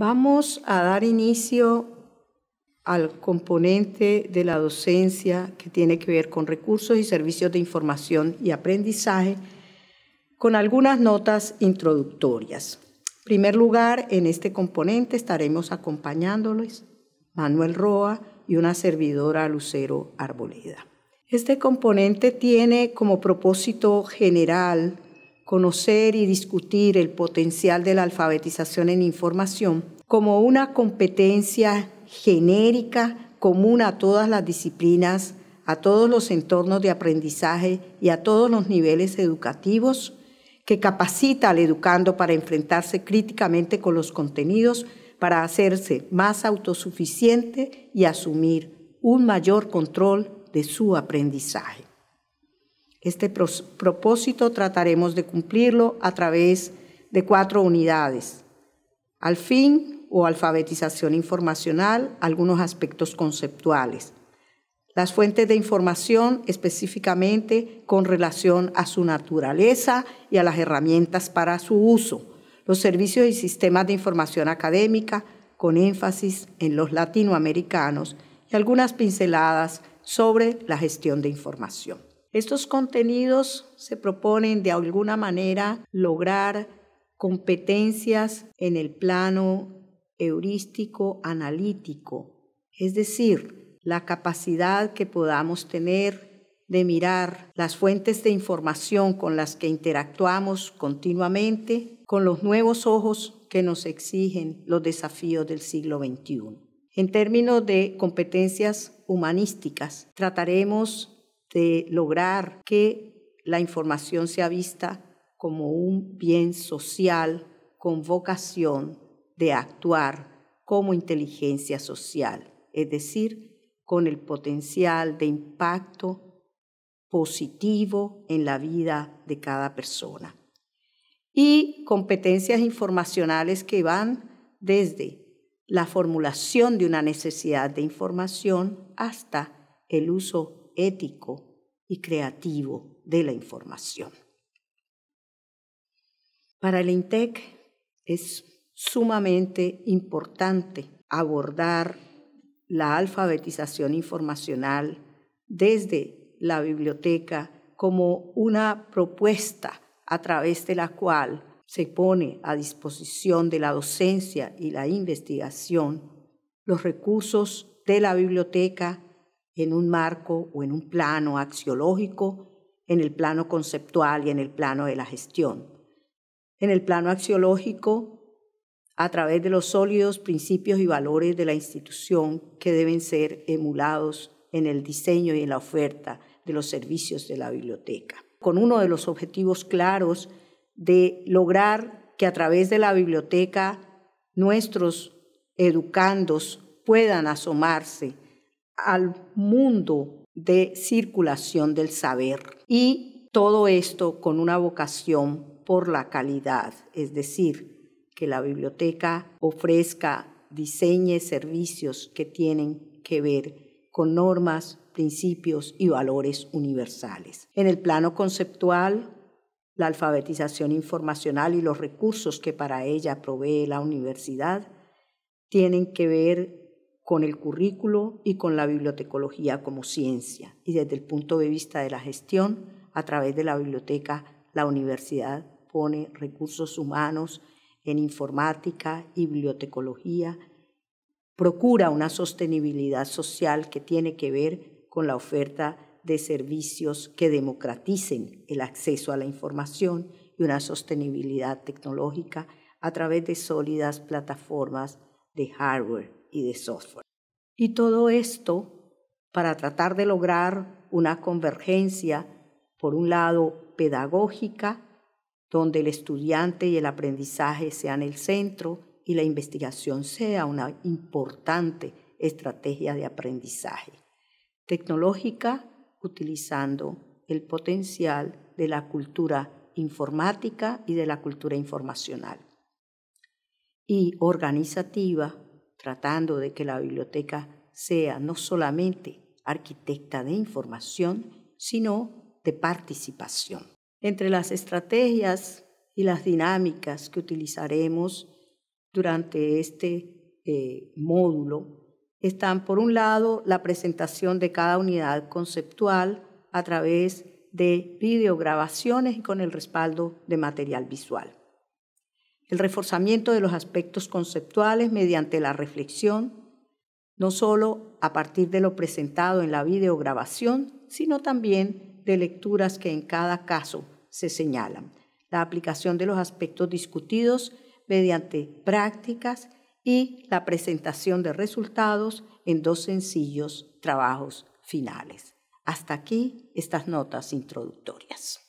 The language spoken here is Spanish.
Vamos a dar inicio al componente de la docencia que tiene que ver con recursos y servicios de información y aprendizaje con algunas notas introductorias. En primer lugar, en este componente estaremos acompañándoles Manuel Roa y una servidora Lucero Arboleda. Este componente tiene como propósito general conocer y discutir el potencial de la alfabetización en información como una competencia genérica común a todas las disciplinas, a todos los entornos de aprendizaje y a todos los niveles educativos, que capacita al educando para enfrentarse críticamente con los contenidos, para hacerse más autosuficiente y asumir un mayor control de su aprendizaje. Este propósito trataremos de cumplirlo a través de cuatro unidades. Al fin o alfabetización informacional, algunos aspectos conceptuales. Las fuentes de información específicamente con relación a su naturaleza y a las herramientas para su uso. Los servicios y sistemas de información académica con énfasis en los latinoamericanos y algunas pinceladas sobre la gestión de información. Estos contenidos se proponen de alguna manera lograr competencias en el plano heurístico analítico, es decir, la capacidad que podamos tener de mirar las fuentes de información con las que interactuamos continuamente con los nuevos ojos que nos exigen los desafíos del siglo XXI. En términos de competencias humanísticas, trataremos de este, lograr que la información sea vista como un bien social con vocación de actuar como inteligencia social, es decir, con el potencial de impacto positivo en la vida de cada persona. Y competencias informacionales que van desde la formulación de una necesidad de información hasta el uso ético y creativo de la información. Para el INTEC es sumamente importante abordar la alfabetización informacional desde la biblioteca como una propuesta a través de la cual se pone a disposición de la docencia y la investigación los recursos de la biblioteca en un marco o en un plano axiológico, en el plano conceptual y en el plano de la gestión. En el plano axiológico, a través de los sólidos principios y valores de la institución que deben ser emulados en el diseño y en la oferta de los servicios de la biblioteca, con uno de los objetivos claros de lograr que a través de la biblioteca nuestros educandos puedan asomarse al mundo de circulación del saber. Y todo esto con una vocación por la calidad, es decir, que la biblioteca ofrezca, diseñe servicios que tienen que ver con normas, principios y valores universales. En el plano conceptual, la alfabetización informacional y los recursos que para ella provee la universidad tienen que ver con el currículo y con la bibliotecología como ciencia y desde el punto de vista de la gestión a través de la biblioteca la universidad pone recursos humanos en informática y bibliotecología procura una sostenibilidad social que tiene que ver con la oferta de servicios que democraticen el acceso a la información y una sostenibilidad tecnológica a través de sólidas plataformas de hardware y de software. Y todo esto para tratar de lograr una convergencia, por un lado, pedagógica, donde el estudiante y el aprendizaje sean el centro y la investigación sea una importante estrategia de aprendizaje. Tecnológica, utilizando el potencial de la cultura informática y de la cultura informacional. Y organizativa, tratando de que la biblioteca sea no solamente arquitecta de información, sino de participación. Entre las estrategias y las dinámicas que utilizaremos durante este eh, módulo están, por un lado, la presentación de cada unidad conceptual a través de videograbaciones y con el respaldo de material visual el reforzamiento de los aspectos conceptuales mediante la reflexión, no solo a partir de lo presentado en la videograbación, sino también de lecturas que en cada caso se señalan, la aplicación de los aspectos discutidos mediante prácticas y la presentación de resultados en dos sencillos trabajos finales. Hasta aquí estas notas introductorias.